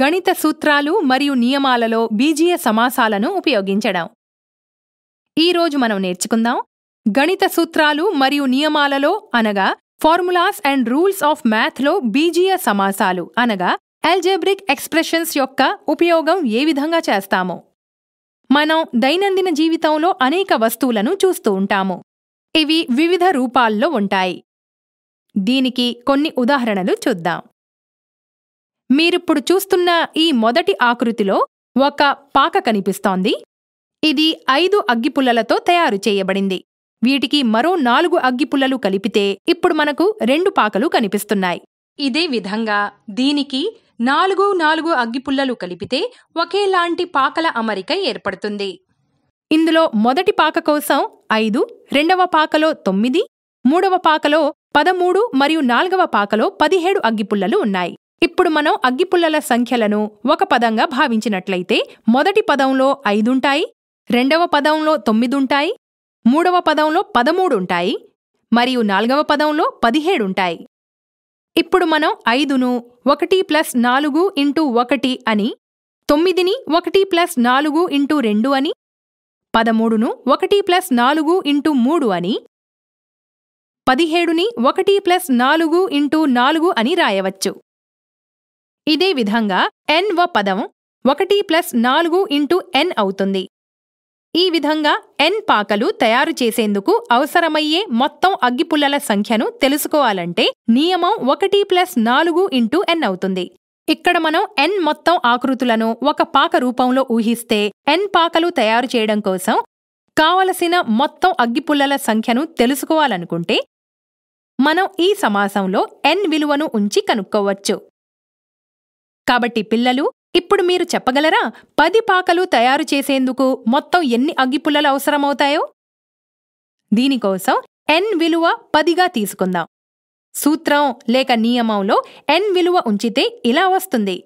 గణిత సూత్రాలు మరియు నియమాలలో బీజీయ సమాసాలను ఉపయోగించడం ఈరోజు మనం నేర్చుకుందాం గణిత సూత్రాలు మరియు నియమాలలో అనగా ఫార్ములాస్ అండ్ రూల్స్ ఆఫ్ మ్యాథ్లో బీజీయ సమాసాలు అనగా ఎల్జెబ్రిక్ ఎక్స్ప్రెషన్స్ యొక్క ఉపయోగం ఏ విధంగా చేస్తామో మనం దైనందిన జీవితంలో అనేక వస్తువులను చూస్తూ ఉంటాము ఇవి వివిధ రూపాల్లో ఉంటాయి దీనికి కొన్ని ఉదాహరణలు చూద్దాం మీరిప్పుడు చూస్తున్న ఈ మొదటి ఆకృతిలో ఒక పాక కనిపిస్తోంది ఇది ఐదు అగ్గిపుల్లలతో తయారు చేయబడింది వీటికి మరో నాలుగు అగ్గిపుల్లలు కలిపితే ఇప్పుడు మనకు రెండు పాకలు కనిపిస్తున్నాయి ఇదే విధంగా దీనికి నాలుగు నాలుగు అగ్గిపుల్లలు కలిపితే ఒకేలాంటి పాకల అమరిక ఏర్పడుతుంది ఇందులో మొదటి పాక కోసం ఐదు రెండవ పాకలో తొమ్మిది మూడవ పాకలో పదమూడు మరియు నాల్గవ పాకలో పదిహేడు అగ్గిపుల్లలు ఉన్నాయి ఇప్పుడు మనం అగ్గిపుల్లల సంఖ్యలను ఒక పదంగా భావించినట్లయితే మొదటి పదంలో ఐదుంటాయి రెండవ పదంలో తొమ్మిదుంటాయి మూడవ పదంలో పదమూడుంటాయి మరియు నాలుగవ పదంలో పదిహేడుంటాయి ఇప్పుడు మనం ఐదును ఒకటి ప్లస్ నాలుగు ఇంటూ ఒకటి అని తొమ్మిదిని ఒకటి ప్లస్ నాలుగు ఇంటూ రెండు అని పదమూడును ఒకటి ప్లస్ నాలుగు ఇంటూ మూడు అని పదిహేడుని ఒకటి ప్లస్ నాలుగు ఇంటూ నాలుగు అని రాయవచ్చు ఇదే విధంగా ఎన్ వ పదం ఒకటి ప్లస్ నాలుగు ఇంటూ ఎన్ అవుతుంది ఈ విధంగా ఎన్ పాకలు తయారు చేసేందుకు అవసరమయ్యే మొత్తం అగ్గిపుల్లల సంఖ్యను తెలుసుకోవాలంటే నియమం ఒకటి ప్లస్ నాలుగు ఇంటూ ఎన్ అవుతుంది ఇక్కడ మనం ఎన్ మొత్తం ఆకృతులను ఒక పాక రూపంలో ఊహిస్తే ఎన్ పాకలు తయారు చేయడం కోసం కావలసిన మొత్తం అగ్గిపుల్లల సంఖ్యను తెలుసుకోవాలనుకుంటే మనం ఈ సమాసంలో ఎన్ విలువను ఉంచి కనుక్కోవచ్చు కాబట్టి పిల్లలు ఇప్పుడు మీరు చెప్పగలరా పది పాకలు తయారు చేసేందుకు మొత్తం ఎన్ని అగ్గిపుల్లలు అవసరమవుతాయో దీనికోసం ఎన్ విలువ పదిగా తీసుకుందాం సూత్రం లేక నియమంలో ఎన్ విలువ ఉంచితే ఇలా వస్తుంది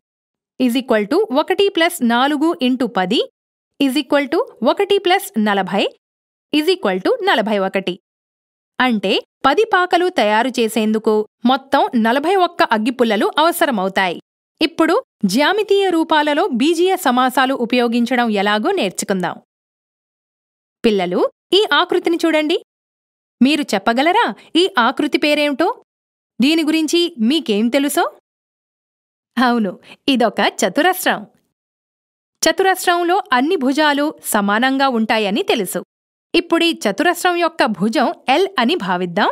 ఈజ్ ఈక్వల్ టు ఒకటి ప్లస్ నాలుగు ఇంటూ పది ఈజ్ ఈక్వల్ టు ఒకటి ప్లస్ నలభై ఈజ్ ఈక్వల్ టు నలభై ఒకటి అంటే పది పాకలు తయారు చేసేందుకు మొత్తం నలభై ఒక్క అగ్గిపుల్లలు అవసరమవుతాయి ఇప్పుడు జ్యామితీయ రూపాలలో బీజీయ సమాసాలు ఉపయోగించడం ఎలాగో నేర్చుకుందాం పిల్లలు ఈ ఆకృతిని చూడండి మీరు చెప్పగలరా ఈ ఆకృతి పేరేమిటో దీని గురించి మీకేం తెలుసో అవును ఇదొక చతురస్రం చతురస్రంలో అన్ని భుజాలు సమానంగా ఉంటాయని తెలుసు ఇప్పుడీ చతురస్రం యొక్క భుజం ఎల్ అని భావిద్దాం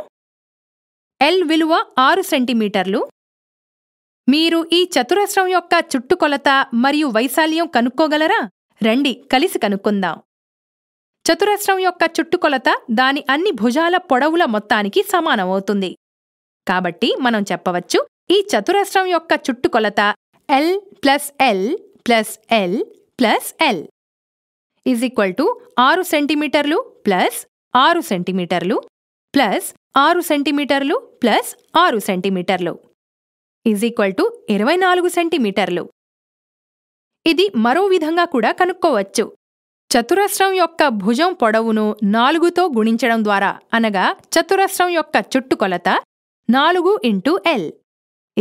ఎల్ విలువ ఆరు సెంటీమీటర్లు మీరు ఈ చతురస్రం యొక్క చుట్టుకొలత మరియు వైశాల్యం కనుక్కోగలరా రండి కలిసి కనుక్కుందాం చతురస్రం యొక్క చుట్టుకొలత దాని అన్ని భుజాల పొడవుల మొత్తానికి సమానమవుతుంది కాబట్టి మనం చెప్పవచ్చు ఈ చతురస్రం యొక్క చుట్టుకొలత L plus L plus L plus L is equal to ఆరు సెంటీమీటర్లు ప్లస్ ఆరు సెంటీమీటర్లు ప్లస్ ఆరు సెంటీమీటర్లు ప్లస్ ఆరు సెంటీమీటర్లు ఈజ్ ఈక్వల్ టు ఇరవై నాలుగు సెంటీమీటర్లు ఇది మరో విధంగా కూడా కనుక్కోవచ్చు చతురస్రం యొక్క భుజం పొడవును నాలుగుతో గుణించడం ద్వారా అనగా చతురస్రం యొక్క చుట్టుకొలత నాలుగు into L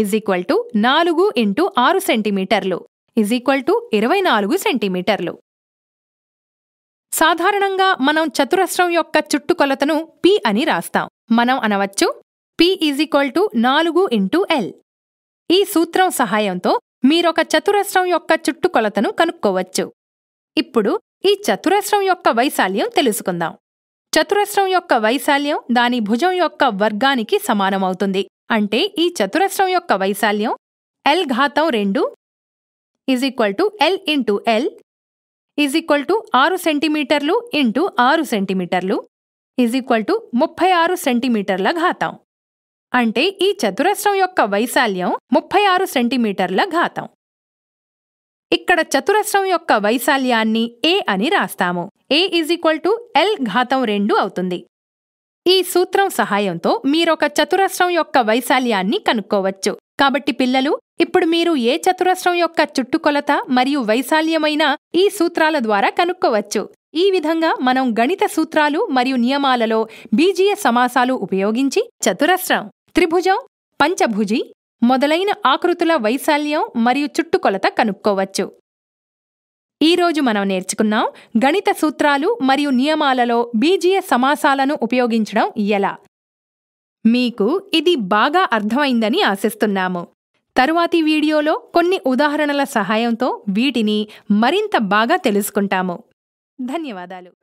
is equal to నాలుగు ఇంటూ ఆరు సెంటీమీటర్లు ఇజ్ ఈక్వల్ టు ఇరవై నాలుగు సెంటీమీటర్లు సాధారణంగా మనం చతురస్రం యొక్క చుట్టుకొలతను పి అని రాస్తాం మనం అనవచ్చు పి ఈజ్ ఈక్వల్ టు నాలుగు ఇంటూ ఎల్ ఈ సూత్రం సహాయంతో మీరొక చతురస్రం యొక్క చుట్టుకొలతను కనుక్కోవచ్చు ఇప్పుడు ఈ చతురస్రం యొక్క వైశాల్యం తెలుసుకుందాం చతురస్రం యొక్క వైశాల్యం దాని భుజం యొక్క వర్గానికి సమానమవుతుంది అంటే ఈ చతురస్రం యొక్క వైశాల్యం ఎల్ ఘాతం రెండు is equal to L into L is equal to ఆరు సెంటీమీటర్లు ఇంటూ ఆరు సెంటీమీటర్లు ఈజ్ ఈక్వల్ టు ముప్పై ఆరు సెంటీమీటర్ల ఘాతం అంటే ఈ చతురస్రం యొక్క వైశాల్యం ముప్పై ఆరు సెంటీమీటర్ల ఘాతం ఇక్కడ చతురస్రం యొక్క వైశాల్యాన్ని ఏ అని రాస్తాము A is equal to L ఘాతం రెండు అవుతుంది ఈ సూత్రం సహాయంతో మీరొక చతురస్రం యొక్క వైశాల్యాన్ని కనుక్కోవచ్చు కాబట్టి పిల్లలు ఇప్పుడు మీరు ఏ చతురస్రం యొక్క చుట్టుకొలత మరియు వైశాల్యమైన ఈ సూత్రాల ద్వారా కనుక్కోవచ్చు ఈ విధంగా మనం గణిత సూత్రాలు మరియు నియమాలలో బీజీయ సమాసాలు ఉపయోగించి చతురస్రం త్రిభుజం పంచభుజి మొదలైన ఆకృతుల వైశాల్యం మరియు చుట్టుకొలత కనుక్కోవచ్చు ఈరోజు మనం నేర్చుకున్నాం గణిత సూత్రాలు మరియు నియమాలలో బీజీయ సమాసాలను ఉపయోగించడం ఎలా మీకు ఇది బాగా అర్థమైందని ఆశిస్తున్నాము తరువాతి వీడియోలో కొన్ని ఉదాహరణల సహాయంతో వీటిని మరింత బాగా తెలుసుకుంటాము ధన్యవాదాలు